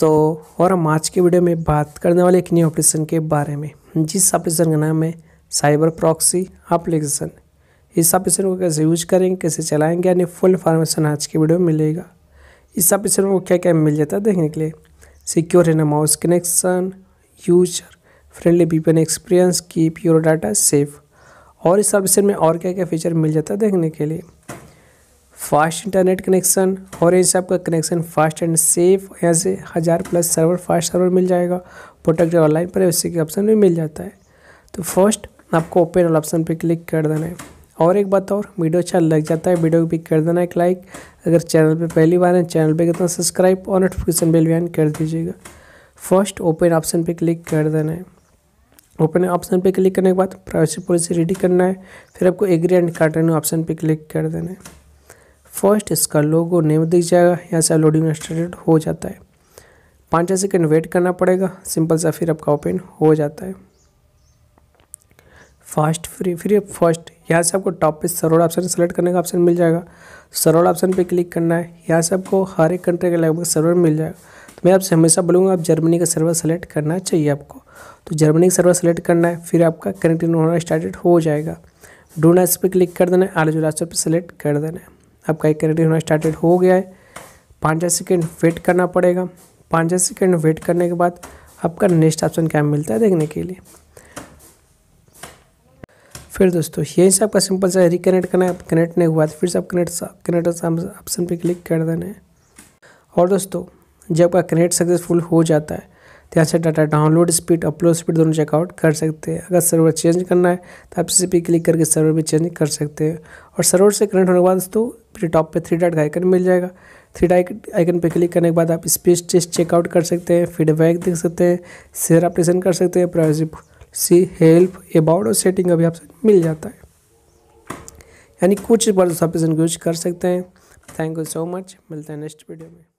तो और हम आज के वीडियो में बात करने वाले एक न्यू ऑपरेशन के बारे में जिस ऑपरेशन का नाम है साइबर प्रॉक्सी अप्लीकेशन इस ऑपरेशन को कैसे यूज करेंगे कैसे चलाएंगे यानी फुल इंफॉर्मेशन आज के वीडियो में मिलेगा इस ऑपरेशन को क्या क्या मिल जाता है देखने के लिए सिक्योर है ना माउस connection user friendly VPN experience keep your data safe और इस ऑपरेशन में और क्या क्या फीचर मिल जाता है देखने के लिए फास्ट इंटरनेट कनेक्शन और ये सबका कनेक्शन फास्ट एंड सेफ यहाँ से हज़ार प्लस सर्वर फास्ट सर्वर मिल जाएगा प्रोटेक्ट ऑनलाइन प्राइवेसी के ऑप्शन भी मिल जाता है तो फर्स्ट आपको ओपन वाला ऑप्शन पर क्लिक कर देना है और एक बात और वीडियो अच्छा लग जाता है वीडियो भी कर देना एक लाइक अगर चैनल पे पहली बार है चैनल पे कितना सब्सक्राइब और नोटिफिकेशन बिल भी ऑन कर दीजिएगा फर्स्ट ओपन ऑप्शन पे क्लिक कर देना है ओपन ऑप्शन पे क्लिक करने के बाद प्राइवेसी पॉलिसी रेडी करना है फिर आपको एग्री एंड कार्टन ऑप्शन पर क्लिक कर देना है फर्स्ट इसका लोगो नेम दिख जाएगा यहाँ से लोडिंग स्टार्टेड हो जाता है पाँच सेकेंड वेट करना पड़ेगा सिंपल सा फिर आपका ओपन हो जाता है फास्ट फ्री फिर फर्स्ट यहाँ से आपको टॉप पे सरोड ऑप्शन सेलेक्ट करने का ऑप्शन मिल जाएगा सरोड ऑप्शन पे क्लिक करना है यहाँ से आपको हर एक कंट्री का लगभग सर्वर मिल जाएगा तो मैं आपसे हमेशा बोलूँगा आप जर्मनी का सर्वर सेलेक्ट करना चाहिए आपको तो जर्मनी का सर्वर सेलेक्ट करना है फिर आपका कनेक्टिंग होना स्टार्टेड हो जाएगा डोनाइस पर क्लिक कर देना है आलोजो जुलासो पर सेलेक्ट कर देना है आपका एक क्रेडिट होना स्टार्टेड हो गया है पाँच सेकेंड वेट करना पड़ेगा पाँच सेकेंड वेट करने के बाद आपका नेक्स्ट ऑप्शन क्या मिलता है देखने के लिए फिर दोस्तों यहीं से आपका सिंपल सा रिकनेक्ट करना है आप कनेक्ट नहीं हुआ तो फिर से आप कनेक्ट कनेक्ट ऑप्शन पर क्लिक कर देना है और दोस्तों जब आपका कनेक्ट सक्सेसफुल हो जाता है तो यहाँ से data download speed upload speed दोनों चेकआउट कर सकते हैं अगर सर्वर चेंज करना है तो आप इसी पे क्लिक करके सर्वर भी चेंज कर सकते हैं और सर्वर से कनेक्ट होने के बाद दोस्तों फिर टॉप पे थ्री डाट का आइकन मिल जाएगा थ्री डॉट आइकन पे क्लिक करने के बाद आप स्पीड टेस्ट चेकआउट कर सकते हैं फीडबैक देख सकते हैं शेयर ऑपरेशन कर सकते हैं प्राइवेसी सी हेल्प अबाउट और सेटिंग अभी आपसे मिल जाता है यानी कुछ बार दोस्तों आप इसको यूज कर सकते हैं थैंक यू सो मच मिलते हैं नेक्स्ट वीडियो में